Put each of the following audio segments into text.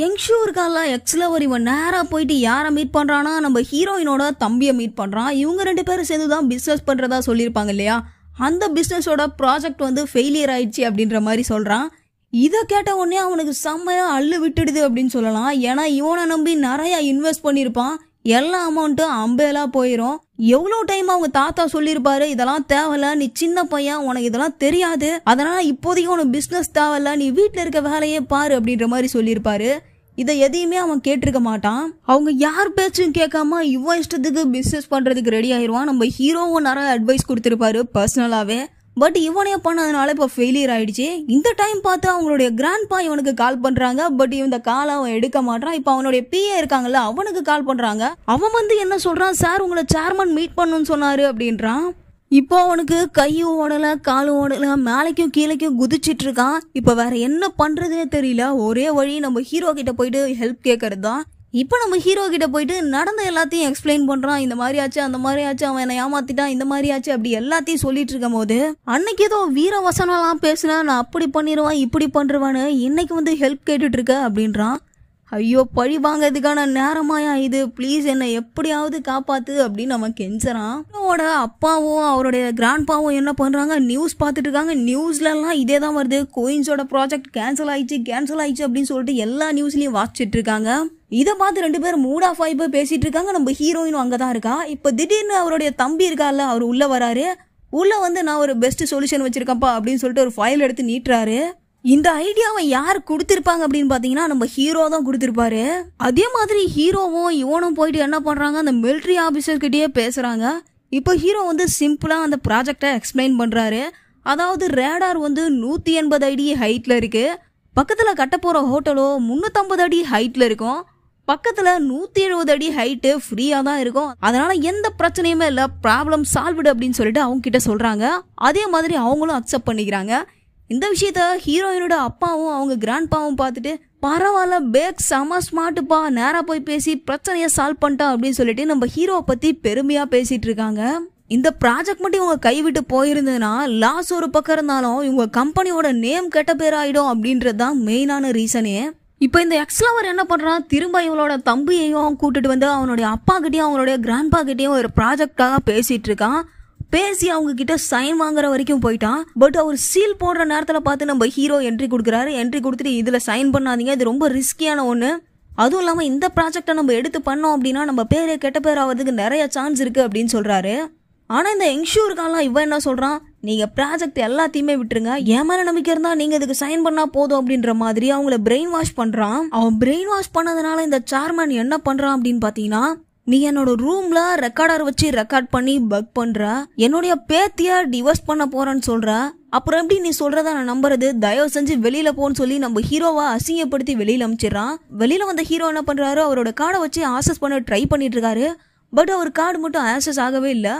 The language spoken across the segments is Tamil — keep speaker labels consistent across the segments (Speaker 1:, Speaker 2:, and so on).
Speaker 1: யங்ஷூ இருக்கால ஒரு இவன் நேராக போயிட்டு யாரை மீட் பண்ணுறான்னா நம்ம ஹீரோயினோட தம்பியை மீட் பண்ணுறான் இவங்க ரெண்டு பேரும் சேர்ந்து தான் பிஸ்னஸ் பண்ணுறதா சொல்லியிருப்பாங்க இல்லையா அந்த பிஸ்னஸோட ப்ராஜெக்ட் வந்து ஃபெயிலியர் ஆயிடுச்சு அப்படின்ற மாதிரி சொல்கிறான் இதை கேட்ட உடனே அவனுக்கு செம்மையாக அள்ளு விட்டுடுது அப்படின்னு சொல்லலாம் ஏன்னா இவனை நம்பி நிறையா இன்வெஸ்ட் பண்ணியிருப்பான் எல்லா அமௌண்ட்டும் அம்பேலாம் போயிடும் எவ்வளோ டைம் அவங்க தாத்தா சொல்லியிருப்பாரு இதெல்லாம் தேவையில்ல நீ சின்ன பையன் உனக்கு இதெல்லாம் தெரியாது அதனால் இப்போதைக்கு உனக்கு பிஸ்னஸ் தேவையில்ல நீ வீட்டில் இருக்க வேலையே பாரு அப்படின்ற மாதிரி சொல்லியிருப்பாரு இதை எதையுமே அவன் கேட்டிருக்க மாட்டான் அவங்க யார் பேச்சும் கேட்காம இவன் இஷ்டத்துக்கு பிஸ்னஸ் பண்ணுறதுக்கு ரெடி ஆயிடுவான் நம்ம ஹீரோவும் நிறைய அட்வைஸ் கொடுத்துருப்பாரு பர்சனலாகவே பட் இவனே பண்ணதுனால இப்போ ஃபெயிலியர் ஆயிடுச்சு இந்த டைம் பார்த்து அவங்களுடைய பா இவனுக்கு கால் பண்றாங்க பட் இந்த காலை அவன் எடுக்க மாட்டான் இப்போ அவனுடைய பிஏ இருக்காங்கல்ல அவனுக்கு கால் பண்றாங்க அவன் வந்து என்ன சொல்றான் சார் உங்களை சேர்மன் மீட் பண்ணுன்னு சொன்னாரு அப்படின்றான் இப்போ அவனுக்கு கையும் ஓடல காலும் ஓடல மேலைக்கும் கீழேக்கும் குதிச்சிட்டு இருக்கான் இப்போ வேற என்ன பண்றதுன்னு தெரியல ஒரே வழி நம்ம ஹீரோ கிட்ட போயிட்டு ஹெல்ப் கேட்கறது தான் இப்போ நம்ம ஹீரோ கிட்ட போயிட்டு நடந்த எல்லாத்தையும் எக்ஸ்பிளைன் பண்ணுறான் இந்த மாதிரி ஆச்சு அந்த மாதிரி ஆச்சு அவன் என்னை ஏமாத்திட்டான் இந்த மாதிரி ஆச்சு அப்படி எல்லாத்தையும் சொல்லிட்டு இருக்கும் போது அன்னைக்கு ஏதோ வீர வசனம்லாம் நான் அப்படி பண்ணிடுவான் இப்படி பண்ணிருவான்னு இன்னைக்கு வந்து ஹெல்ப் கேட்டுட்டு இருக்க அப்படின்றான் ஐயோ பழி வாங்கிறதுக்கான நேரமாயா இது ப்ளீஸ் என்னை எப்படியாவது காப்பாத்து அப்படின்னு நம்ம கெஞ்சறான் அவனோட அப்பாவும் அவருடைய கிராண்ட்பாவும் என்ன பண்ணுறாங்க நியூஸ் பார்த்துட்டு இருக்காங்க எல்லாம் இதே தான் வருது கோயின்ஸோட ப்ராஜெக்ட் கேன்சல் ஆயிடுச்சு கேன்சல் ஆயிடுச்சு அப்படின்னு சொல்லிட்டு எல்லா நியூஸ்லயும் வாசிச்சுட்டு இருக்காங்க இதை பார்த்து ரெண்டு பேரும் மூட் ஆஃப் ஆகி போய் பேசிட்டு இருக்காங்க நம்ம ஹீரோயினும் அங்கே தான் இருக்கா இப்போ திடீர்னு அவருடைய தம்பி இருக்கார்ல அவர் உள்ளே வராரு உள்ளே வந்து நான் ஒரு பெஸ்ட் சொல்யூஷன் வச்சிருக்கேன்ப்பா அப்படின்னு சொல்லிட்டு ஒரு ஃபைல் எடுத்து நீட்டுறாரு இந்த ஐடியாவை யார் கொடுத்துருப்பாங்க அப்படின்னு பார்த்தீங்கன்னா நம்ம ஹீரோ தான் கொடுத்துருப்பாரு அதே மாதிரி ஹீரோவும் இவனும் போயிட்டு என்ன பண்ணுறாங்க அந்த மிலிட்ரி ஆஃபீஸர்கிட்டயே பேசுகிறாங்க இப்போ ஹீரோ வந்து சிம்பிளாக அந்த ப்ராஜெக்டை எக்ஸ்பிளைன் பண்ணுறாரு அதாவது ரேடார் வந்து நூற்றி எண்பது அடி ஹைட்டில் இருக்குது பக்கத்தில் கட்ட போகிற ஹோட்டலோ முந்நூற்றம்பது அடி ஹைட்டில் இருக்கும் பக்கத்தில் நூற்றி எழுபது அடி ஹைட்டு ஃப்ரீயாக தான் இருக்கும் அதனால் எந்த பிரச்சனையுமே இல்லை ப்ராப்ளம் சால்வ்டு அப்படின்னு சொல்லிட்டு அவங்க கிட்ட சொல்கிறாங்க அதே மாதிரி அவங்களும் அக்செப்ட் பண்ணிக்கிறாங்க இந்த விஷயத்த ஹீரோயினோட அப்பாவும் அவங்க கிராண்ட்பாவும் பார்த்துட்டு பரவாயில்ல பேக் செம ஸ்மார்ட்டுப்பா நேராக போய் பேசி பிரச்சனையை சால்வ் பண்ணிட்டான் அப்படின்னு சொல்லிட்டு நம்ம ஹீரோவை பற்றி பெருமையாக பேசிகிட்டு இருக்காங்க இந்த ப்ராஜெக்ட் மட்டும் இவங்க கைவிட்டு போயிருந்ததுன்னா லாஸ் ஒரு பக்கம் இருந்தாலும் இவங்க கம்பெனியோட நேம் கெட்ட பேர் ஆகிடும் அப்படின்றது தான் மெயினான ரீசனே இப்போ இந்த எக்ஸ்லவர் என்ன பண்ணுறான் திரும்ப இவளோட தம்பியையும் கூட்டிட்டு வந்து அவனுடைய அப்பா கிட்டேயும் அவனுடைய கிராண்ட்பா கிட்டேயும் ஒரு ப்ராஜெக்டாக பேசிகிட்டு இருக்கான் பேசி அவங்க கிட்ட சைன் வாங்குற வரைக்கும் போயிட்டான் பட் அவர் சீல் போடுற நேரத்தில் பார்த்து நம்ம ஹீரோ என்ட்ரி கொடுக்குறாரு என்ட்ரி கொடுத்துட்டு இதில் சைன் பண்ணாதீங்க இது ரொம்ப ரிஸ்கியான ஒன்று அதுவும் இல்லாமல் இந்த ப்ராஜெக்டை நம்ம எடுத்து பண்ணோம் அப்படின்னா நம்ம பேரே கெட்ட பேர் ஆகிறதுக்கு நிறைய சான்ஸ் இருக்குது அப்படின்னு சொல்கிறாரு ஆனால் இந்த எங்ஷூ இவன் என்ன சொல்கிறான் நீங்கள் ப்ராஜெக்ட் எல்லாத்தையுமே விட்டுருங்க என் மேலே நம்பிக்கை இருந்தால் நீங்கள் இதுக்கு சைன் பண்ணால் போதும் அப்படின்ற மாதிரி அவங்கள பிரெயின் வாஷ் பண்ணுறான் அவன் பிரெயின் வாஷ் பண்ணதுனால இந்த சேர்மேன் என்ன பண்ணுறான் அப்படின்னு பார்த்தீங்கன்னா நீ என்னோட ரூம்ல ரெக்கார்டர் வச்சு ரெக்கார்ட் பண்ணி பக் பண்ற என்னுடைய பேத்திய டிவோர்ஸ் பண்ண போகிறேன்னு சொல்ற அப்புறம் எப்படி நீ சொல்றத நான் நம்புறது தயவு செஞ்சு வெளியில போன்னு சொல்லி நம்ம ஹீரோவை அசிங்கப்படுத்தி வெளியில அமைச்சிடறான் வெளியில வந்த ஹீரோ என்ன பண்றாரு அவரோட கார்டை வச்சு ஆசஸ் பண்ண ட்ரை பண்ணிட்டு இருக்காரு பட் அவர் கார்டு மட்டும் ஆசஸ் ஆகவே இல்லை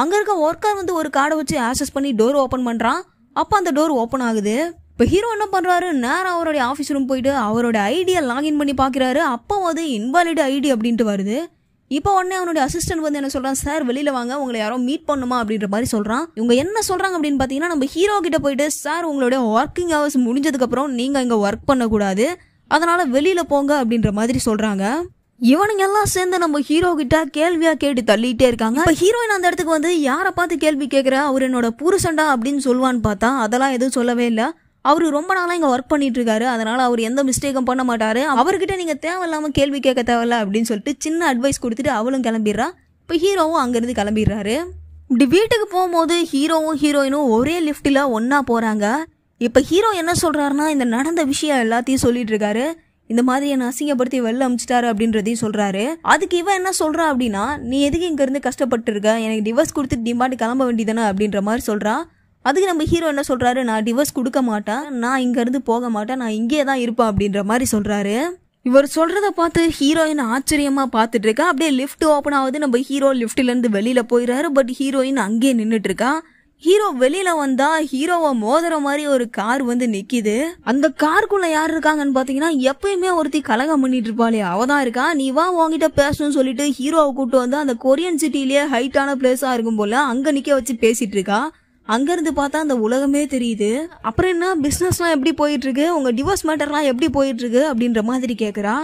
Speaker 1: அங்கே இருக்க ஒர்க்கர் வந்து ஒரு கார்டை வச்சு ஆக்சஸ் பண்ணி டோர் ஓப்பன் பண்ணுறான் அப்போ அந்த டோர் ஓப்பன் ஆகுது இப்போ ஹீரோ என்ன பண்ணுறாரு நேரம் அவருடைய ஆஃபீஸ் ரூம் போயிட்டு அவரோட ஐடியை லாகின் பண்ணி பார்க்குறாரு அப்போ அது இன்வாலிட் ஐடி அப்படின்ட்டு வருது இப்போ உடனே அவனுடைய அசிஸ்டன்ட் வந்து என்ன சொல்கிறான் சார் வெளியில் வாங்க உங்களை யாரோ மீட் பண்ணுமா அப்படின்ற மாதிரி சொல்கிறான் இவங்க என்ன சொல்கிறாங்க அப்படின்னு பார்த்தீங்கன்னா நம்ம ஹீரோ கிட்ட போயிட்டு சார் உங்களுடைய ஒர்க்கிங் ஹவர்ஸ் முடிஞ்சதுக்கப்புறம் நீங்கள் இங்கே ஒர்க் பண்ணக்கூடாது அதனால் வெளியில் போங்க அப்படின்ற மாதிரி சொல்கிறாங்க இவனுங்க எல்லாம் சேர்ந்து நம்ம ஹீரோ கிட்ட கேள்வியா கேட்டு தள்ளிட்டே இருக்காங்க இப்ப ஹீரோயின் அந்த இடத்துக்கு வந்து யாரை பார்த்து கேள்வி கேக்குற அவர் என்னோட புருஷன்டா அப்படின்னு சொல்லுவான்னு பார்த்தா அதெல்லாம் எதுவும் சொல்லவே இல்லை அவர் ரொம்ப நாளாக இங்கே ஒர்க் பண்ணிட்டு இருக்காரு அதனால அவர் எந்த மிஸ்டேக்கும் பண்ண மாட்டாரு அவர்கிட்ட நீங்கள் தேவையில்லாமல் கேள்வி கேட்க தேவையில்ல அப்படின்னு சொல்லிட்டு சின்ன அட்வைஸ் கொடுத்துட்டு அவளும் கிளம்பிடுறா இப்போ ஹீரோவும் அங்கேருந்து கிளம்பிடுறாரு இப்படி வீட்டுக்கு போகும்போது ஹீரோவும் ஹீரோயினும் ஒரே லிஃப்ட்டில் ஒன்றா போகிறாங்க இப்போ ஹீரோ என்ன சொல்கிறாருன்னா இந்த நடந்த விஷயம் எல்லாத்தையும் சொல்லிட்டு இருக்காரு இந்த மாதிரி என்ன அசிங்கப்படுத்தி வெளில அமிச்சிட்டாரு அப்படின்றதையும் சொல்றாரு அதுக்கு இவன் என்ன சொல்றான் அப்படின்னா நீ எதுக்கு இங்க இருந்து கஷ்டப்பட்டு இருக்க எனக்கு டிவோர்ஸ் கொடுத்து டிமாண்ட் கிளம்ப வேண்டியதானே அப்படின்ற மாதிரி சொல்றான் அதுக்கு நம்ம ஹீரோ என்ன சொல்றாரு நான் டிவோர்ஸ் கொடுக்க மாட்டேன் நான் இங்க இருந்து போக மாட்டேன் நான் இங்கேயே தான் இருப்பேன் அப்படின்ற மாதிரி சொல்றாரு இவர் சொல்கிறத பார்த்து ஹீரோயின் ஆச்சரியமாக பார்த்துட்டு இருக்கா அப்படியே லிஃப்ட் ஓப்பன் ஆகுது நம்ம ஹீரோ லிஃப்ட்லேருந்து வெளியில் போயிடுறாரு பட் ஹீரோயின் அங்கேயே நின்றுட்டு இருக்கா ஹீரோ வெளியில வந்தா ஹீரோவை மோதுற மாதிரி ஒரு கார் வந்து நிக்கிது அந்த காருக்குள்ள யார் இருக்காங்கன்னு பாத்தீங்கன்னா எப்பயுமே ஒருத்தி கலகம் பண்ணிட்டு இருப்பாளே அவதான் இருக்கா நீ வா உங்ககிட்ட பேசணும்னு சொல்லிட்டு ஹீரோவை கூட்டு வந்து அந்த கொரியன் சிட்டிலேயே ஹைட்டான பிளேஸா இருக்கும் போல அங்க நிக்க வச்சு பேசிட்டு இருக்கா அங்கேருந்து பார்த்தா அந்த உலகமே தெரியுது அப்புறம் என்ன பிஸ்னஸ்லாம் எப்படி போயிட்டுருக்கு உங்கள் டிவோர்ஸ் மேட்டர்லாம் எப்படி போயிட்டுருக்கு அப்படின்ற மாதிரி கேக்குறா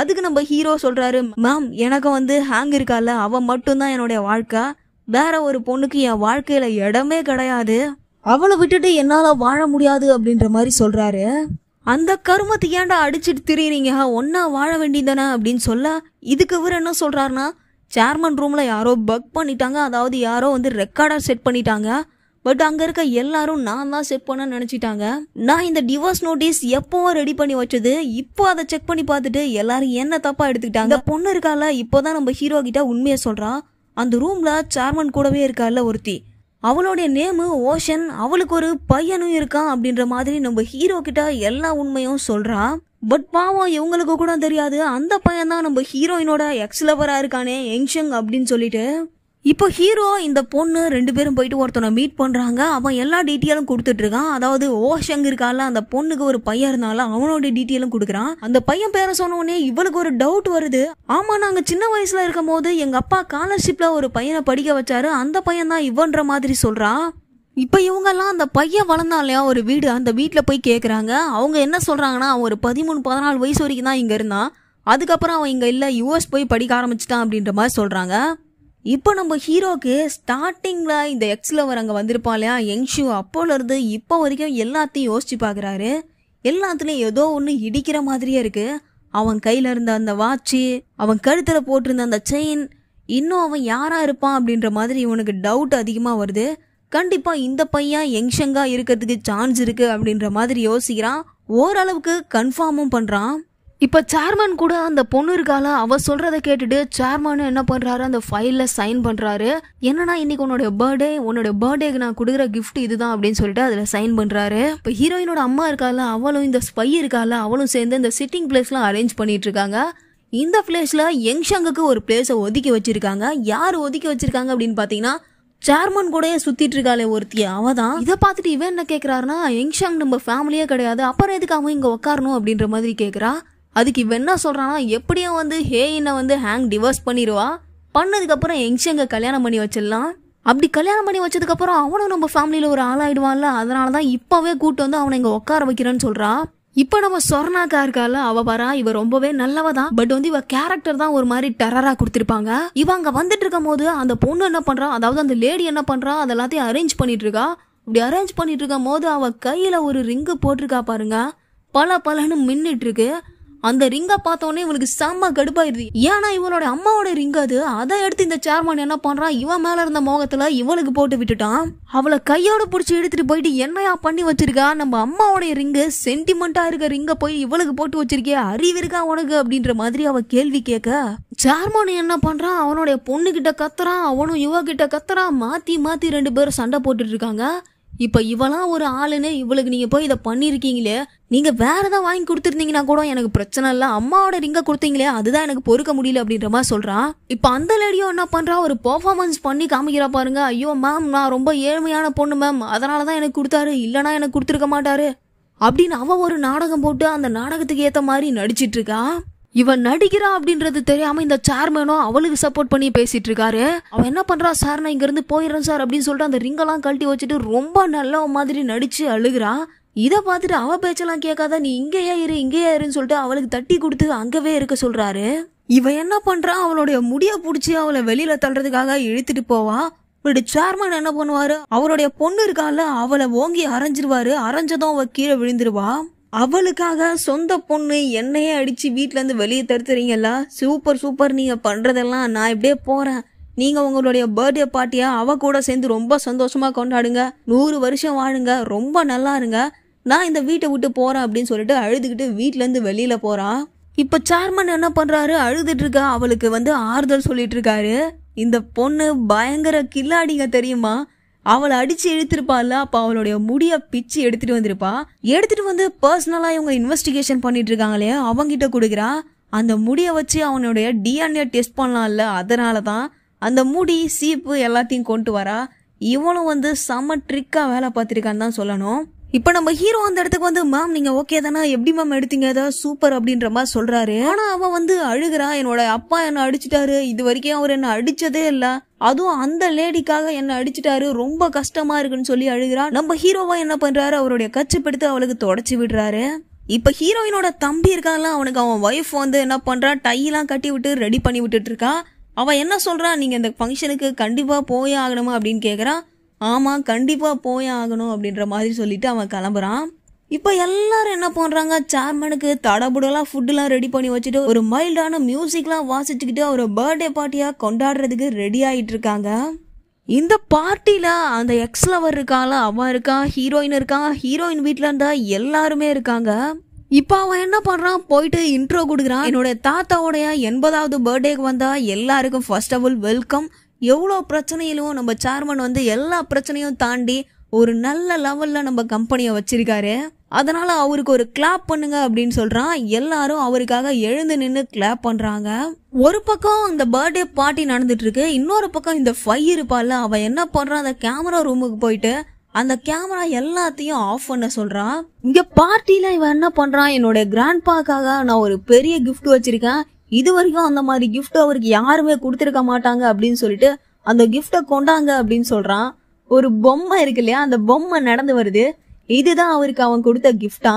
Speaker 1: அதுக்கு நம்ம ஹீரோ சொல்கிறாரு மேம் எனக்கு வந்து ஹேங் இருக்கால அவன் மட்டும்தான் என்னுடைய வாழ்க்கை வேற ஒரு பொண்ணுக்கு என் வாழ்க்கையில இடமே கிடையாது அவளை விட்டுட்டு என்னால வாழ முடியாது அப்படின்ற மாதிரி சொல்றாரு அந்த கருமத்தை ஏன்டா அடிச்சுட்டு திரியறீங்க ஒன்னா வாழ வேண்டியதானே அப்படின்னு சொல்ல இதுக்கு இவர் என்ன சொல்றாருன்னா சேர்மன் ரூமில் யாரோ பக் பண்ணிட்டாங்க அதாவது யாரோ வந்து ரெக்கார்டாக செட் பண்ணிட்டாங்க பட் அங்கே இருக்க எல்லாரும் நான் தான் செட் பண்ண நினச்சிட்டாங்க நான் இந்த டிவோர்ஸ் நோட்டீஸ் எப்போவோ ரெடி பண்ணி வச்சது இப்போ அதை செக் பண்ணி பார்த்துட்டு எல்லாரும் என்ன தப்பாக எடுத்துக்கிட்டாங்க பொண்ணு இருக்கால இப்போ தான் நம்ம ஹீரோ கிட்ட உண்மையை சொல்கிறான் அந்த ரூமில் சேர்மன் கூடவே இருக்கால ஒருத்தி அவளுடைய நேமு ஓஷன் அவளுக்கு ஒரு பையனும் இருக்கான் அப்படின்ற மாதிரி நம்ம ஹீரோ கிட்ட எல்லா உண்மையும் சொல்றா பட் பாவம் இவங்களுக்கு கூட தெரியாது அந்த பையன் தான் நம்ம ஹீரோயினோட எக்ஸ் லவரா இருக்கானே எங்ஷங் அப்படின்னு சொல்லிட்டு இப்போ ஹீரோ இந்த பொண்ணு ரெண்டு பேரும் போயிட்டு ஒருத்தனை மீட் பண்ணுறாங்க அவன் எல்லா டீட்டெயிலும் கொடுத்துட்ருக்கான் அதாவது ஓஷங் இருக்கால அந்த பொண்ணுக்கு ஒரு பையன் இருந்தாலும் அவனோட டீட்டெயிலும் கொடுக்குறான் அந்த பையன் பேரை சொன்னோடனே இவளுக்கு ஒரு டவுட் வருது ஆமாம் நாங்கள் சின்ன வயசில் இருக்கும் போது எங்கள் அப்பா ஸ்காலர்ஷிப்பில் ஒரு பையனை படிக்க வச்சாரு அந்த பையன் தான் இவன்ற மாதிரி சொல்கிறான் இப்போ இவங்கெல்லாம் அந்த பையன் வளர்ந்தான் இல்லையா ஒரு வீடு அந்த வீட்டில் போய் கேட்குறாங்க அவங்க என்ன சொல்கிறாங்கன்னா அவன் ஒரு பதிமூணு பதினாலு வயசு வரைக்கும் தான் இங்கே இருந்தான் அதுக்கப்புறம் அவன் இங்கே இல்லை யூஎஸ் போய் படிக்க ஆரம்பிச்சிட்டான் அப்படின்ற மாதிரி சொல்கிறாங்க இப்போ நம்ம ஹீரோக்கு ஸ்டார்டிங்கில் இந்த எக்ஸில் அவர் அங்கே வந்திருப்பான் இல்லையா யங்ஷு அப்போலேருந்து இப்போ வரைக்கும் எல்லாத்தையும் யோசிச்சு பார்க்குறாரு எல்லாத்துலேயும் ஏதோ ஒன்று இடிக்கிற மாதிரியே இருக்குது அவன் கையில் இருந்த அந்த வாட்சு அவன் கழுத்தில் போட்டிருந்த அந்த செயின் இன்னும் அவன் யாராக இருப்பான் அப்படின்ற மாதிரி இவனுக்கு டவுட் அதிகமாக வருது கண்டிப்பாக இந்த பையன் யங்ஷங்காக இருக்கிறதுக்கு சான்ஸ் இருக்குது அப்படின்ற மாதிரி யோசிக்கிறான் ஓரளவுக்கு கன்ஃபார்மும் பண்ணுறான் இப்போ சேர்மேன் கூட அந்த பொண்ணு இருக்கால அவ சொல்கிறத கேட்டுட்டு சேர்மேனும் என்ன பண்ணுறாரு அந்த ஃபைலில் சைன் பண்ணுறாரு என்னன்னா இன்னைக்கு உன்னோட பர்த்டே உன்னோட பர்த்டேக்கு நான் கொடுக்குற கிஃப்ட் இதுதான் அப்படின்னு சொல்லிட்டு அதில் சைன் பண்ணுறாரு இப்போ ஹீரோயினோட அம்மா இருக்கால அவளும் இந்த ஸ்பை இருக்கால அவளும் சேர்ந்து இந்த சிட்டிங் பிளேஸ்லாம் அரேஞ்ச் பண்ணிட்டு இருக்காங்க இந்த பிளேஸ்ல யங்ஷங்குக்கு ஒரு பிளேஸை ஒதுக்கி வச்சிருக்காங்க யார் ஒதுக்கி வச்சிருக்காங்க அப்படின்னு பார்த்தீங்கன்னா சேர்மன் கூடயே சுத்திட்டு இருக்காளே ஒருத்தி அவ தான் இதை பார்த்துட்டு இவன் என்ன கேட்குறாருன்னா யங்ஷங் நம்ம ஃபேமிலியே கிடையாது அப்புறம் எதுக்கு அவன் இங்கே உட்காரணும் அப்படின்ற மாதிரி கேட்குறா அதுக்கு இவன் என்ன சொல்கிறான்னா எப்படியும் வந்து ஹேயினை வந்து ஹேங் டிவோர்ஸ் பண்ணிடுவா பண்ணதுக்கப்புறம் எங்ஷங்க கல்யாணம் பண்ணி வச்சிடலாம் அப்படி கல்யாணம் பண்ணி வச்சதுக்கப்புறம் அவனும் நம்ம ஃபேமிலியில் ஒரு ஆளாயிடுவான்ல அதனால தான் இப்போவே கூட்டு வந்து அவனை இங்கே உட்கார வைக்கிறேன்னு சொல்கிறா இப்போ நம்ம சொர்ணாக்கா இருக்கால அவ வரா இவ ரொம்பவே நல்லவ தான் பட் வந்து இவ கேரக்டர் தான் ஒரு மாதிரி டெரராக கொடுத்துருப்பாங்க இவ அங்க வந்துட்டு இருக்கும் போது அந்த பொண்ணு என்ன பண்றா அதாவது அந்த லேடி என்ன பண்றா அதெல்லாத்தையும் அரேஞ்ச் பண்ணிட்டு இருக்கா இப்படி அரேஞ்ச் பண்ணிட்டு இருக்கும் போது அவ கையில ஒரு ரிங்கு போட்டிருக்கா பாருங்க பல பலன்னு மின்னுட்டு இருக்கு அந்த ரிங்கை பார்த்தோன்னே இவனுக்கு செம்ம கடுப்பாயிருது ஏன்னா இவனோட அம்மாவோட ரிங் அது அதை எடுத்து இந்த சேர்மன் என்ன பண்றான் இவன் மேல இருந்த மோகத்துல இவளுக்கு போட்டு விட்டுட்டான் அவளை கையோட பிடிச்சி எடுத்துட்டு போயிட்டு என்னையா பண்ணி வச்சிருக்கா நம்ம அம்மாவோடைய ரிங்கு சென்டிமெண்டா இருக்க ரிங்கை போய் இவளுக்கு போட்டு வச்சிருக்கே அறிவு இருக்கா உனக்கு அப்படின்ற மாதிரி அவ கேள்வி கேட்க சேர்மன் என்ன பண்றான் அவனுடைய பொண்ணு கிட்ட கத்துறான் அவனும் இவ கிட்ட கத்துறான் மாத்தி மாத்தி ரெண்டு பேரும் சண்டை போட்டுட்டு இருக்காங்க இப்போ இவெல்லாம் ஒரு ஆளுன்னு இவளுக்கு நீங்கள் போய் இதை பண்ணியிருக்கீங்களே நீங்கள் வேறு ஏதாவது வாங்கி கொடுத்துருந்தீங்கன்னா கூட எனக்கு பிரச்சனை இல்லை அம்மாவோட ரிங்க கொடுத்தீங்களே அதுதான் எனக்கு பொறுக்க முடியல அப்படின்ற மாதிரி சொல்கிறான் இப்போ அந்த லேடியோ என்ன பண்றா ஒரு பர்ஃபார்மன்ஸ் பண்ணி காமிக்கிறா பாருங்க ஐயோ மேம் நான் ரொம்ப ஏழ்மையான பொண்ணு மேம் அதனாலதான் தான் எனக்கு கொடுத்தாரு இல்லைனா எனக்கு கொடுத்துருக்க மாட்டாரு அப்படின்னு அவள் ஒரு நாடகம் போட்டு அந்த நாடகத்துக்கு ஏற்ற மாதிரி நடிச்சிட்ருக்கா இவன் நடிக்கிறா அப்படின்றது தெரியாம இந்த சேர்மேனும் அவளுக்கு சப்போர்ட் பண்ணி பேசிட்டு இருக்காரு அவன் என்ன பண்றா சார் நான் இங்க இருந்து போயிடுறேன் சார் அப்படின்னு சொல்லிட்டு அந்த ரிங்கெல்லாம் கழட்டி வச்சுட்டு ரொம்ப நல்ல மாதிரி நடிச்சு அழுகுறா இதை பார்த்துட்டு அவ பேச்செல்லாம் கேட்காத நீ இங்கேயே இரு இங்கேயே இருன்னு சொல்லிட்டு அவளுக்கு தட்டி கொடுத்து அங்கவே இருக்க சொல்றாரு இவன் என்ன பண்றான் அவளுடைய முடிய பிடிச்சி அவளை வெளியில தள்ளுறதுக்காக இழுத்துட்டு போவா இப்படி சேர்மன் என்ன பண்ணுவாரு அவருடைய பொண்ணு இருக்கால அவளை ஓங்கி அரைஞ்சிருவாரு அரைஞ்சதும் அவ கீழே விழுந்துருவா அவளுக்காக சொந்த பொண்ணு என்னையே அடித்து வீட்டிலேருந்து வெளியே தடுத்துறீங்களா சூப்பர் சூப்பர் நீங்கள் பண்ணுறதெல்லாம் நான் இப்படியே போகிறேன் நீங்கள் உங்களுடைய பர்த்டே பார்ட்டியை அவ கூட சேர்ந்து ரொம்ப சந்தோஷமாக கொண்டாடுங்க நூறு வருஷம் வாழுங்க ரொம்ப நல்லா இருங்க நான் இந்த வீட்டை விட்டு போகிறேன் அப்படின்னு சொல்லிட்டு அழுதுகிட்டு வீட்டிலேருந்து வெளியில் போகிறான் இப்போ சேர்மன் என்ன பண்ணுறாரு அழுதுட்டு இருக்கா அவளுக்கு வந்து ஆறுதல் சொல்லிட்டு இருக்காரு இந்த பொண்ணு பயங்கர கில்லாடிங்க தெரியுமா அவளை அடிச்சு இழுத்திருப்பாள்ல அப்போ அவளுடைய முடிய பிச்சு எடுத்துட்டு வந்திருப்பா எடுத்துட்டு வந்து பர்சனலா இவங்க இன்வெஸ்டிகேஷன் பண்ணிட்டு இருக்காங்களே கிட்ட கொடுக்குறா அந்த முடிய வச்சு அவனுடைய டிஎன்ஏ டெஸ்ட் பண்ணலாம்ல அதனால தான் அந்த முடி சீப்பு எல்லாத்தையும் கொண்டு வரா இவனும் வந்து செம ட்ரிக்காக வேலை பார்த்துருக்கான்னு தான் சொல்லணும் இப்போ நம்ம ஹீரோ அந்த இடத்துக்கு வந்து மேம் நீங்கள் ஓகே தானே எப்படி மேம் எடுத்தீங்க ஏதாவது சூப்பர் அப்படின்ற மாதிரி சொல்கிறாரு ஆனால் அவன் வந்து அழுகிறா என்னோட அப்பா என்னை அடிச்சிட்டாரு இது வரைக்கும் அவர் என்னை அடித்ததே இல்லை அதுவும் அந்த லேடிக்காக என்னை அடிச்சிட்டாரு ரொம்ப கஷ்டமாக இருக்குன்னு சொல்லி அழுகிறா நம்ம ஹீரோவா என்ன பண்ணுறாரு அவருடைய கச்சப்படுத்து அவளுக்கு தொடச்சி விடுறாரு இப்போ ஹீரோயினோட தம்பி இருக்கான்ல அவனுக்கு அவன் ஒய்ஃப் வந்து என்ன பண்ணுறான் டையெல்லாம் கட்டி விட்டு ரெடி பண்ணி விட்டுட்டு இருக்கான் அவன் என்ன சொல்கிறான் நீங்கள் இந்த ஃபங்க்ஷனுக்கு கண்டிப்பாக போயே ஆகணுமா அப்படின்னு கேட்குறான் ஆமாம் கண்டிப்பாக போய் ஆகணும் அப்படின்ற மாதிரி சொல்லிட்டு அவன் கிளம்புறான் இப்போ எல்லாரும் என்ன பண்ணுறாங்க சேர்மனுக்கு தடபுடலாம் ஃபுட்டுலாம் ரெடி பண்ணி வச்சுட்டு ஒரு மைல்டான மியூசிக்லாம் வாசிச்சுக்கிட்டு ஒரு பர்த்டே பார்ட்டியாக கொண்டாடுறதுக்கு ரெடி ஆகிட்டு இருக்காங்க இந்த பார்ட்டியில் அந்த எக்ஸ்லவர் லவர் இருக்கால அவன் இருக்கான் ஹீரோயின் இருக்கான் ஹீரோயின் வீட்டில் இருந்தால் எல்லாருமே இருக்காங்க இப்போ அவன் என்ன பண்ணுறான் போயிட்டு இன்ட்ரோ கொடுக்குறான் என்னோட தாத்தாவுடைய எண்பதாவது பர்த்டேக்கு வந்தால் எல்லாருக்கும் ஃபர்ஸ்ட் ஆஃப் ஆல் வெல்கம் எவ்வளோ பிரச்சனையிலும் நம்ம சேர்மன் வந்து எல்லா பிரச்சனையும் தாண்டி ஒரு நல்ல லெவலில் நம்ம கம்பெனியை வச்சிருக்காரு அதனால் அவருக்கு ஒரு கிளாப் பண்ணுங்க அப்படின்னு சொல்கிறான் எல்லாரும் அவருக்காக எழுந்து நின்று கிளாப் பண்ணுறாங்க ஒரு பக்கம் இந்த பர்த்டே பார்ட்டி நடந்துட்டுருக்கு இன்னொரு பக்கம் இந்த ஃபை இருப்பாள் அவன் என்ன பண்ணுறான் அந்த கேமரா ரூமுக்கு போயிட்டு அந்த கேமரா எல்லாத்தையும் ஆஃப் பண்ண சொல்றான் இங்க பார்ட்டியில் இவன் என்ன பண்றான் என்னோட பாக்காக நான் ஒரு பெரிய கிஃப்ட் வச்சிருக்கேன் இது வரைக்கும் அந்த மாதிரி கிஃப்ட் அவருக்கு யாருமே கொடுத்துருக்க மாட்டாங்க அப்படின்னு சொல்லிட்டு அந்த கிஃப்டை கொண்டாங்க அப்படின்னு சொல்றான் ஒரு பொம்மை இருக்கு இல்லையா அந்த பொம்மை நடந்து வருது இதுதான் அவருக்கு அவன் கொடுத்த கிஃப்டா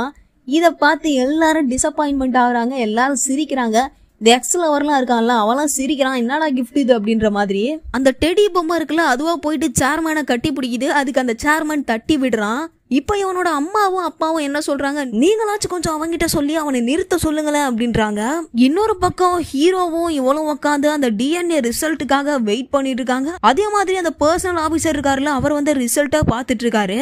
Speaker 1: இதை பார்த்து எல்லாரும் டிசப்பாயின்மெண்ட் ஆகுறாங்க எல்லாரும் சிரிக்கிறாங்க இந்த எக்ஸ்ல அவர்லாம் இருக்கான்ல அவெல்லாம் சிரிக்கிறான் என்னடா கிஃப்ட் இது அப்படின்ற மாதிரி அந்த டெடி பொம்மை இருக்குல்ல அதுவா போயிட்டு சேர்மேனை கட்டி பிடிக்குது அதுக்கு அந்த சேர்மேன் தட்டி விடுறான் இப்போ இவனோட அம்மாவும் அப்பாவும் என்ன சொல்றாங்க நீங்களாச்சும் கொஞ்சம் அவங்கிட்ட சொல்லி அவனை நிறுத்த சொல்லுங்களேன் அப்படின்றாங்க இன்னொரு பக்கம் ஹீரோவும் இவளும் உட்காந்து அந்த டிஎன்ஏ ரிசல்ட்டுக்காக வெயிட் பண்ணிட்டு இருக்காங்க அதே மாதிரி அந்த பர்சனல் ஆபீசர் இருக்காருல்ல அவர் வந்து ரிசல்ட்டை பார்த்துட்டு இருக்காரு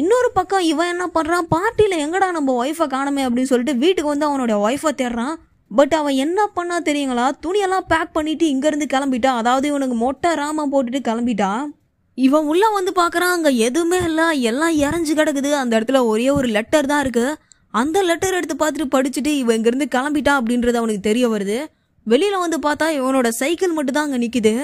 Speaker 1: இன்னொரு பக்கம் இவன் என்ன பண்ணுறான் பார்ட்டியில் எங்கடா நம்ம ஒய்ஃபை காணமே அப்படின்னு சொல்லிட்டு வீட்டுக்கு வந்து அவனோட ஒய்ஃபை தேடுறான் பட் அவன் என்ன பண்ணா தெரியுங்களா துணியெல்லாம் பேக் பண்ணிட்டு இங்கேருந்து கிளம்பிட்டான் அதாவது இவனுக்கு மொட்டை ராமம் போட்டுட்டு கிளம்பிட்டான் இவன் உள்ள வந்து பார்க்குறான் அங்கே எதுவுமே இல்லை எல்லாம் இறஞ்சு கிடக்குது அந்த இடத்துல ஒரே ஒரு லெட்டர் தான் இருக்கு அந்த லெட்டர் எடுத்து பார்த்துட்டு படிச்சுட்டு இவன் இங்கேருந்து கிளம்பிட்டான் அப்படின்றது அவனுக்கு தெரிய வருது வெளியில் வந்து பார்த்தா இவனோட சைக்கிள் மட்டும் தான் அங்கே நிற்கிது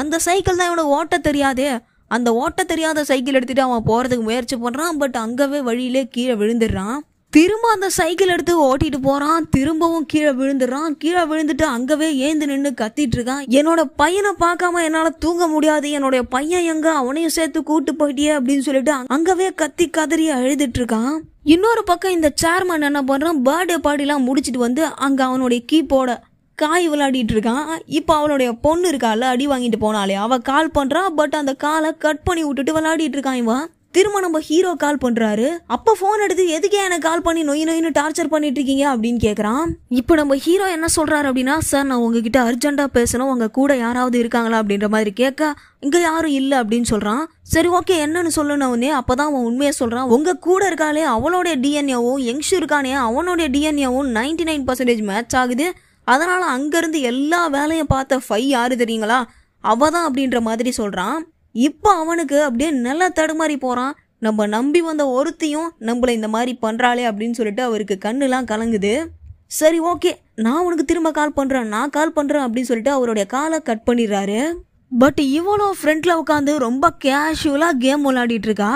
Speaker 1: அந்த சைக்கிள் தான் இவனுக்கு ஓட்ட தெரியாதே அந்த ஓட்ட தெரியாத சைக்கிள் எடுத்துகிட்டு அவன் போகிறதுக்கு முயற்சி பண்ணுறான் பட் அங்கவே வழியிலே கீழே விழுந்துடுறான் திரும்ப அந்த சைக்கிள் எடுத்து ஓட்டிட்டு போறான் திரும்பவும் கீழே விழுந்துடுறான் கீழே விழுந்துட்டு அங்கவே ஏந்து நின்று கத்திட்டு இருக்கான் என்னோட பையனை பார்க்காம என்னால தூங்க முடியாது என்னோட பையன் எங்க அவனையும் சேர்த்து கூட்டு போயிட்டே அப்படின்னு சொல்லிட்டு அங்கவே கத்தி கதறி அழுதுட்டு இருக்கான் இன்னொரு பக்கம் இந்த சேர்மேன் என்ன பண்றான் பர்த்டே பார்ட்டிலாம் முடிச்சிட்டு வந்து அங்க அவனுடைய கீபோர்டை காய் விளையாடிட்டு இருக்கான் இப்போ அவனுடைய பொண்ணு இருக்கால அடி வாங்கிட்டு போனாலே அவள் கால் பண்ணுறான் பட் அந்த காலை கட் பண்ணி விட்டுட்டு விளையாடிட்டு இருக்கான் இவன் திரும்ப நம்ம ஹீரோ கால் பண்றாரு அப்ப போன் எடுத்து எதுக்கே எனக்கு கால் பண்ணி நொய் நொயின்னு டார்ச்சர் பண்ணிட்டு இருக்கீங்க அப்படின்னு கேக்குறான் இப்போ நம்ம ஹீரோ என்ன சொல்றாரு அப்படின்னா சார் நான் உங்ககிட்ட அர்ஜென்ட்டா பேசணும் உங்க கூட யாராவது இருக்காங்களா அப்படின்ற மாதிரி கேட்க இங்க யாரும் இல்ல அப்படின்னு சொல்றான் சரி ஓகே என்னன்னு சொல்லுனவனே அப்பதான் அவன் உண்மையை சொல்றான் உங்க கூட இருக்காளே அவளோட டிஎன்ஏவும் யங்ஷு இருக்கானே அவனோட டிஎன்ஏவும் நைன்டி நைன் பர்சன்டேஜ் மேட்ச் ஆகுது அதனால அங்கிருந்து எல்லா வேலையும் பார்த்த ஃபை யாரு தெரியுங்களா அவ தான் அப்படின்ற மாதிரி சொல்றான் இப்போ அவனுக்கு அப்படியே நல்லா தடுமாறி போகிறான் நம்ம நம்பி வந்த ஒருத்தையும் நம்மளை இந்த மாதிரி பண்ணுறாளே அப்படின்னு சொல்லிட்டு அவருக்கு கண்ணுலாம் கலங்குது சரி ஓகே நான் உனக்கு திரும்ப கால் பண்ணுறேன் நான் கால் பண்ணுறேன் அப்படின்னு சொல்லிட்டு அவருடைய காலை கட் பண்ணிடுறாரு பட் இவ்வளோ ஃப்ரெண்டில் உட்காந்து ரொம்ப கேஷுவலாக கேம் விளையாடிட்டு இருக்கா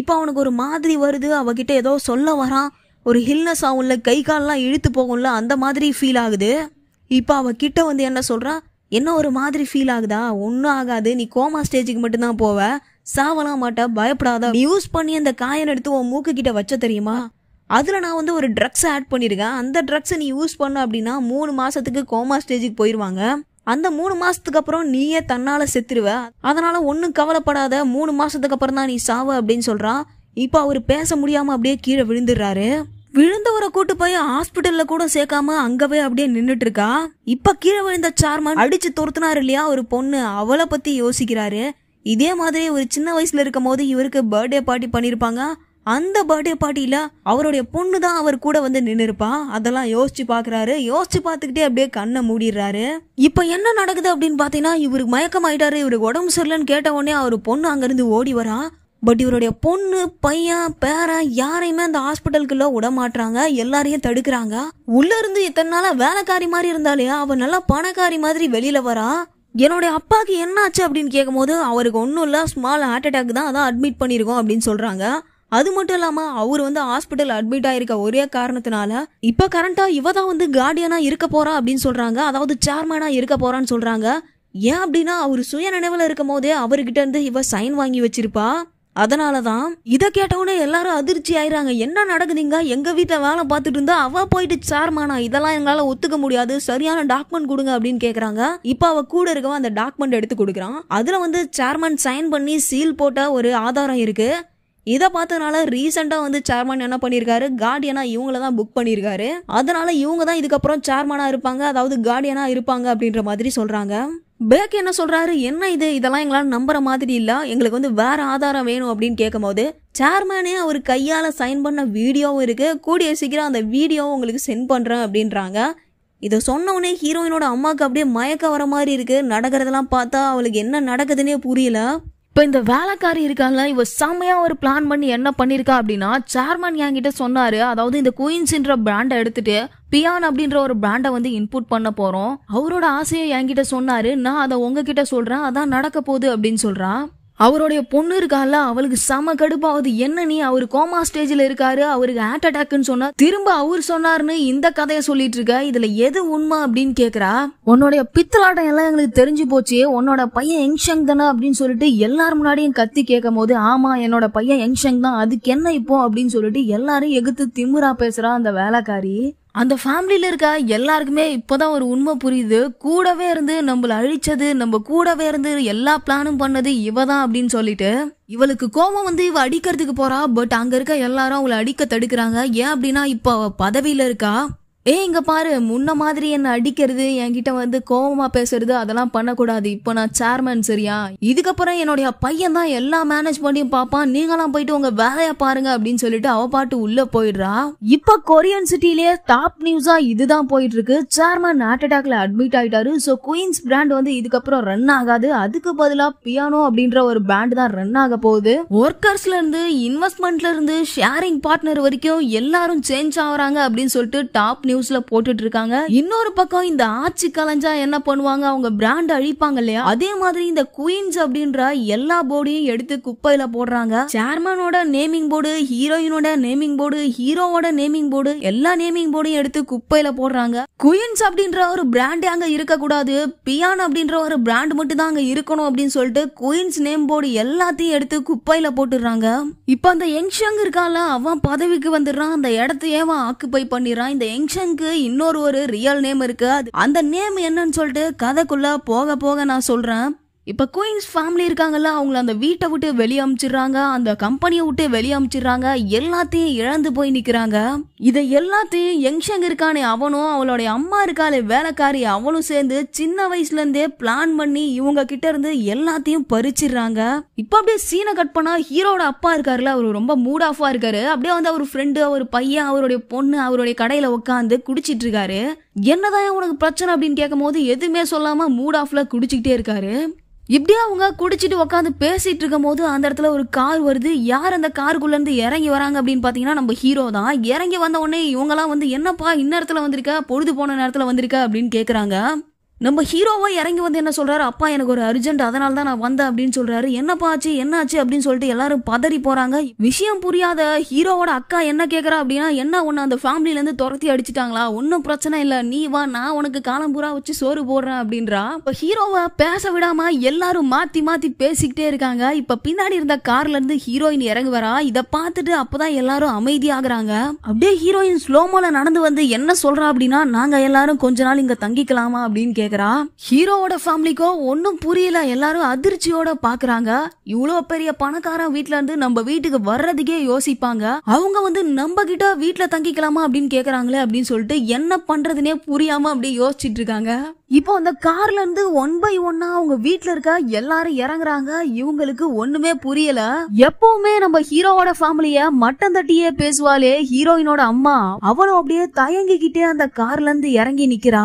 Speaker 1: இப்போ அவனுக்கு ஒரு மாதிரி வருது அவகிட்ட ஏதோ சொல்ல வரான் ஒரு ஹில்னஸ் ஆகும்ல கை கால்லாம் இழுத்து போகும்ல அந்த மாதிரி ஃபீல் ஆகுது இப்போ அவகிட்ட வந்து என்ன சொல்கிறான் என்ன ஒரு மாதிரி ஃபீல் ஆகுதா ஒன்றும் ஆகாது நீ கோமா ஸ்டேஜுக்கு மட்டும்தான் போவ சாவலாம் மாட்டா பயப்படாத யூஸ் பண்ணி அந்த காயன் எடுத்து உன் மூக்கு கிட்ட வச்ச தெரியுமா அதில் நான் வந்து ஒரு ட்ரக்ஸ் ஆட் பண்ணியிருக்கேன் அந்த ட்ரக்ஸை நீ யூஸ் பண்ண அப்படின்னா மூணு மாதத்துக்கு கோமா ஸ்டேஜுக்கு போயிடுவாங்க அந்த மூணு மாதத்துக்கு அப்புறம் நீயே தன்னால் செத்துருவ அதனால் ஒன்றும் கவலைப்படாத மூணு மாதத்துக்கு அப்புறம் தான் நீ சாவ அப்படின்னு சொல்கிறான் இப்போ அவர் பேச முடியாமல் அப்படியே கீழே விழுந்துடுறாரு விழுந்தவரை கூட்டு போய் ஹாஸ்பிட்டல்ல கூட சேர்க்காம அங்கவே அப்படியே நின்றுட்டு இருக்கா இப்ப கீழே விழுந்த சார்மான் அடிச்சு துரத்துனாரு இல்லையா ஒரு பொண்ணு அவளை பத்தி யோசிக்கிறாரு இதே மாதிரி ஒரு சின்ன வயசுல இருக்கும் போது இவருக்கு பர்த்டே பார்ட்டி பண்ணிருப்பாங்க அந்த பர்த்டே பார்ட்டியில அவருடைய பொண்ணு தான் அவர் கூட வந்து நின்றுருப்பா அதெல்லாம் யோசிச்சு பாக்குறாரு யோசிச்சு பார்த்துக்கிட்டே அப்படியே கண்ணை மூடிடுறாரு இப்ப என்ன நடக்குது அப்படின்னு பாத்தீங்கன்னா இவருக்கு மயக்கம் ஆயிட்டாரு இவருக்கு உடம்பு சரியில்லைன்னு கேட்ட உடனே அவர் பொண்ணு அங்கிருந்து ஓடி வரா பட் இவருடைய பொண்ணு பையன் பேரன் யாரையுமே அந்த ஹாஸ்பிட்டலுக்குள்ள மாட்டுறாங்க எல்லாரையும் தடுக்கிறாங்க உள்ள இருந்து இத்தனை நாளா வேலைக்காரி மாதிரி இருந்தாலே அவன் நல்லா பணக்காரி மாதிரி வெளியில வரா என்னுடைய அப்பாவுக்கு என்னாச்சு அப்படின்னு கேட்கும்போது அவருக்கு ஒன்றும் இல்லை ஸ்மால் ஹார்ட் அட்டாக் தான் அதான் அட்மிட் பண்ணியிருக்கோம் அப்படின்னு சொல்கிறாங்க அது மட்டும் இல்லாமல் அவர் வந்து ஹாஸ்பிட்டல் அட்மிட் ஆயிருக்க ஒரே காரணத்தினால இப்போ கரண்ட்டாக இவ தான் வந்து கார்டியனாக இருக்க போறா அப்படின்னு சொல்கிறாங்க அதாவது சேர்மேனாக இருக்க போறான்னு சொல்கிறாங்க ஏன் அப்படின்னா அவர் சுய நினைவில் இருக்கும் போதே அவர்கிட்ட இருந்து இவ சைன் வாங்கி வச்சிருப்பா அதனால தான் இதை கேட்டவொடனே எல்லாரும் அதிர்ச்சி ஆயிறாங்க என்ன நடக்குதுங்க எங்கள் வீட்டில் வேலை பார்த்துட்டு இருந்தா அவள் போயிட்டு சார்மானா இதெல்லாம் எங்களால் ஒத்துக்க முடியாது சரியான டாக்குமெண்ட் கொடுங்க அப்படின்னு கேட்குறாங்க இப்போ அவள் கூட இருக்கவ அந்த டாக்குமெண்ட் எடுத்து கொடுக்குறான் அதில் வந்து சேர்மன் சைன் பண்ணி சீல் போட்ட ஒரு ஆதாரம் இருக்குது இதை பார்த்ததுனால ரீசெண்டாக வந்து சேர்மன் என்ன பண்ணியிருக்காரு கார்டியனா இவங்கள தான் புக் பண்ணியிருக்காரு அதனால இவங்க தான் இதுக்கப்புறம் சேர்மனாக இருப்பாங்க அதாவது கார்டியனாக இருப்பாங்க அப்படின்ற மாதிரி சொல்கிறாங்க பேக் என்ன சொல்கிறாரு என்ன இது இதெல்லாம் எங்களால் நம்புற மாதிரி இல்லை எங்களுக்கு வந்து வேறு ஆதாரம் வேணும் அப்படின்னு கேட்கும்போது சேர்மேனே அவர் கையால் சைன் பண்ண வீடியோவும் இருக்குது கூடிய சீக்கிரம் அந்த வீடியோவும் உங்களுக்கு சென்ட் பண்ணுறேன் அப்படின்றாங்க இதை சொன்னவுடனே ஹீரோயினோட அம்மாவுக்கு அப்படியே மயக்க வர மாதிரி இருக்குது நடக்கிறதெல்லாம் பார்த்தா அவளுக்கு என்ன நடக்குதுன்னே புரியல இப்போ இந்த வேலைக்காரி இருக்காங்களா இவ செம்மையாக ஒரு பிளான் பண்ணி என்ன பண்ணியிருக்கா அப்படின்னா சேர்மன் என்கிட்ட சொன்னார் அதாவது இந்த குயின்ஸ்ன்ற பிராண்டை எடுத்துட்டு பியான் அப்படின்ற ஒரு பிராண்டை வந்து இன்புட் பண்ண போகிறோம் அவரோட ஆசையை என்கிட்ட சொன்னார் நான் அதை உங்ககிட்ட சொல்கிறேன் அதான் நடக்க போகுது அப்படின்னு சொல்கிறான் அவருடைய பொண்ணு இருக்கால அவளுக்கு செம கடுப்பாவது என்ன நீ அவர் கோமா ஸ்டேஜில் இருக்காரு அவருக்கு ஹார்ட் அட்டாக்னு சொன்னா திரும்ப அவர் சொன்னார்னு இந்த கதையை சொல்லிட்டு இருக்க இதுல எது உண்மை அப்படின்னு கேக்குறா உன்னோட பித்தலாட்டம் எல்லாம் எங்களுக்கு தெரிஞ்சு போச்சு உன்னோட பையன் யங்ஷங் தானே அப்படின்னு சொல்லிட்டு எல்லார் முன்னாடியும் கத்தி கேட்கும் போது ஆமா என்னோட பையன் யங்ஷங் தான் அதுக்கு என்ன இப்போ அப்படின்னு சொல்லிட்டு எல்லாரும் எகுத்து திமுறா பேசுறா அந்த வேலைக்காரி அந்த ஃபேமிலியில் இருக்க எல்லாருக்குமே இப்போதான் ஒரு உண்மை புரியுது கூடவே இருந்து நம்மளை அழிச்சது நம்ம கூடவே இருந்து எல்லா பிளானும் பண்ணது இவ தான் அப்படின்னு சொல்லிட்டு இவளுக்கு கோபம் வந்து இவ அடிக்கிறதுக்கு போறா பட் அங்க இருக்க எல்லாரும் அவளை அடிக்க தடுக்கிறாங்க ஏன் அப்படின்னா இப்போ பதவியில இருக்கா ஏ இங்க பாரு முன்ன மாதிரி என்ன அடிக்கிறது என்கிட்ட வந்து கோபமா பேசுறது அதெல்லாம் பண்ணக்கூடாது இப்போ நான் சேர்மேன் சரியா இதுக்கப்புறம் என்னுடைய பையன் தான் எல்லாம் மேனேஜ் பண்ணி பாப்பான் நீங்களாம் போயிட்டு உங்க வேலையை பாருங்க அப்படின்னு சொல்லிட்டு அவ பாட்டு உள்ள போயிடுறா இப்ப கொரியன் சிட்டிலேயே டாப் நியூஸா இதுதான் போயிட்டு இருக்கு சேர்மேன் ஹார்ட் அட்டாக்ல அட்மிட் ஆயிட்டாரு சோ குயின்ஸ் பிராண்ட் வந்து இதுக்கப்புறம் ரன் ஆகாது அதுக்கு பதிலா பியானோ அப்படின்ற ஒரு பிராண்ட் தான் ரன் ஆக போகுது ஒர்க்கர்ஸ்ல இருந்து இன்வெஸ்ட்மெண்ட்ல இருந்து ஷேரிங் பார்ட்னர் வரைக்கும் எல்லாரும் சேஞ்ச் ஆகுறாங்க அப்படின்னு சொல்லிட்டு டாப் நியூஸ் நியூஸ்ல போட்டுட்டு இருக்காங்க இன்னொரு பக்கம் இந்த ஆட்சி கலைஞ்சா என்ன பண்ணுவாங்க அவங்க பிராண்ட் அழிப்பாங்க இல்லையா அதே மாதிரி இந்த குயின்ஸ் அப்படின்ற எல்லா போர்டையும் எடுத்து குப்பையில போடுறாங்க சேர்மனோட நேமிங் போர்டு ஹீரோயினோட நேமிங் போர்டு ஹீரோவோட நேமிங் போர்டு எல்லா நேமிங் போர்டையும் எடுத்து குப்பையில போடுறாங்க குயின்ஸ் அப்படின்ற ஒரு பிராண்டே அங்க இருக்க கூடாது பியான் அப்படின்ற ஒரு பிராண்ட் மட்டும் தான் அங்க இருக்கணும் அப்படின்னு சொல்லிட்டு குயின்ஸ் நேம் போர்டு எல்லாத்தையும் எடுத்து குப்பையில போட்டுறாங்க இப்ப அந்த ஷங் இருக்கான்ல அவன் பதவிக்கு வந்துடுறான் அந்த இடத்தையே அவன் ஆக்குப்பை பண்ணிடுறான் இந்த யங் இன்னொரு ஒரு ரியல் நேம் இருக்கு அந்த நேம் என்னன்னு சொல்லிட்டு கதைக்குள்ள போக போக நான் சொல்றேன் இப்போ குயின்ஸ் ஃபேமிலி இருக்காங்கல்ல அவங்கள அந்த வீட்டை விட்டு வெளியே அமிச்சிடுறாங்க அந்த கம்பெனியை விட்டு வெளியே அமிச்சிடுறாங்க எல்லாத்தையும் இழந்து போய் நிற்கிறாங்க இதை எல்லாத்தையும் யங்ஷங் இருக்கானே அவனும் அவளுடைய அம்மா இருக்காளே வேலைக்காரி அவனும் சேர்ந்து சின்ன வயசுலேருந்தே பிளான் பண்ணி இவங்க கிட்ட இருந்து எல்லாத்தையும் பறிச்சிடுறாங்க இப்போ அப்படியே சீனை கட் பண்ணா ஹீரோட அப்பா இருக்காருல அவர் ரொம்ப மூட் ஆஃபாக இருக்காரு அப்படியே வந்து அவர் ஃப்ரெண்டு அவர் பையன் அவருடைய பொண்ணு அவருடைய கடையில் உட்காந்து குடிச்சிட்டு இருக்காரு என்னதான் உனக்கு பிரச்சனை அப்படின்னு கேட்கும் போது எதுவுமே சொல்லாமல் மூட் ஆஃபில் குடிச்சிக்கிட்டே இருக்காரு இப்படியே அவங்க குடிச்சிட்டு உட்காந்து பேசிட்டு இருக்கும் போது அந்த இடத்துல ஒரு கார் வருது யார் அந்த காருக்குள்ள இருந்து இறங்கி வராங்க அப்படின்னு பாத்தீங்கன்னா நம்ம ஹீரோ தான் இறங்கி வந்த உடனே இவங்கெல்லாம் வந்து என்னப்பா இன்ன இடத்துல வந்திருக்க பொழுது போன நேரத்துல வந்திருக்க அப்படின்னு கேக்குறாங்க நம்ம ஹீரோவாக இறங்கி வந்து என்ன சொல்கிறாரு அப்பா எனக்கு ஒரு அர்ஜென்ட் அதனால தான் நான் வந்தேன் அப்படின்னு சொல்கிறாரு என்னப்பா ஆச்சு என்ன ஆச்சு அப்படின்னு சொல்லிட்டு எல்லாரும் பதறி போகிறாங்க விஷயம் புரியாத ஹீரோவோட அக்கா என்ன கேட்குறா அப்படின்னா என்ன ஒன்று அந்த ஃபேமிலியிலேருந்து துரத்தி அடிச்சிட்டாங்களா ஒன்றும் பிரச்சனை இல்லை நீ வா நான் உனக்கு காலம் பூரா வச்சு சோறு போடுறேன் அப்படின்றா இப்போ ஹீரோவை பேச விடாமல் எல்லாரும் மாற்றி மாற்றி பேசிக்கிட்டே இருக்காங்க இப்போ பின்னாடி இருந்த கார்லேருந்து ஹீரோயின் இறங்கி வரா இதை பார்த்துட்டு அப்போ தான் எல்லாரும் அமைதியாகிறாங்க அப்படியே ஹீரோயின் ஸ்லோமோவில் நடந்து வந்து என்ன சொல்கிறா அப்படின்னா நாங்கள் எல்லாரும் கொஞ்ச நாள் இங்கே தங்கிக்கலாமா அப்படின்னு கேக்குறான் ஹீரோவோட ஃபேமிலிக்கோ ஒன்னும் புரியல எல்லாரும் அதிர்ச்சியோட பாக்குறாங்க இவ்வளவு பெரிய பணக்காரன் வீட்ல இருந்து நம்ம வீட்டுக்கு வர்றதுக்கே யோசிப்பாங்க அவங்க வந்து நம்ம கிட்ட வீட்டுல தங்கிக்கலாமா அப்படின்னு கேக்குறாங்களே அப்படின்னு சொல்லிட்டு என்ன பண்றதுனே புரியாம அப்படியே யோசிச்சுட்டு இருக்காங்க இப்போ அந்த கார்ல இருந்து ஒன் பை ஒன்னா அவங்க வீட்டுல இருக்க எல்லாரும் இறங்குறாங்க இவங்களுக்கு ஒண்ணுமே புரியல எப்பவுமே நம்ம ஹீரோவோட ஃபேமிலிய மட்டம் தட்டியே பேசுவாளே ஹீரோயினோட அம்மா அவளும் அப்படியே தயங்கிக்கிட்டே அந்த கார்ல இருந்து இறங்கி நிக்கிறா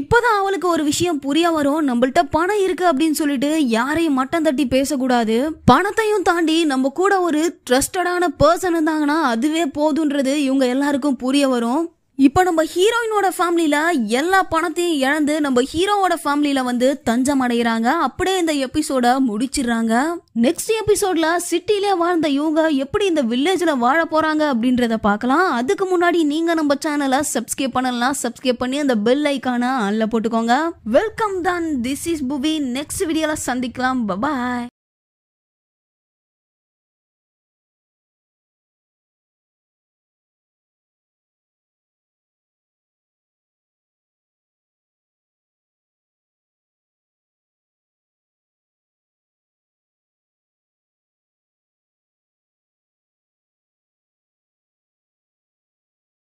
Speaker 1: இப்போதான் அவளுக்கு ஒரு விஷயம் புரிய வரும் நம்மள்ட்ட பணம் இருக்கு அப்படின்னு சொல்லிட்டு யாரையும் மட்டம் தட்டி பேசக்கூடாது பணத்தையும் தாண்டி நம்ம கூட ஒரு ட்ரஸ்டடான பர்சன் இருந்தாங்கன்னா அதுவே போதுன்றது இவங்க எல்லாருக்கும் புரிய வரும் இப்போ நம்ம ஹீரோயினோட ஃபேமிலியில எல்லா பணத்தையும் இழந்து நம்ம ஹீரோவோட ஃபேமிலியில வந்து தஞ்சம் அடைகிறாங்க அப்படியே இந்த எபிசோட முடிச்சிடுறாங்க நெக்ஸ்ட் எபிசோட்ல சிட்டிலே வாழ்ந்த இவங்க எப்படி இந்த வில்லேஜ்ல வாழ போறாங்க அப்படின்றத பார்க்கலாம் அதுக்கு முன்னாடி நீங்க நம்ம சேனலை சப்ஸ்கிரைப் பண்ணலாம் சப்ஸ்கிரைப் பண்ணி அந்த பெல் ஐக்கான அல்ல போட்டுக்கோங்க வெல்கம் தான் திஸ் இஸ் புவி நெக்ஸ்ட் வீடியோல சந்திக்கலாம் பபாய்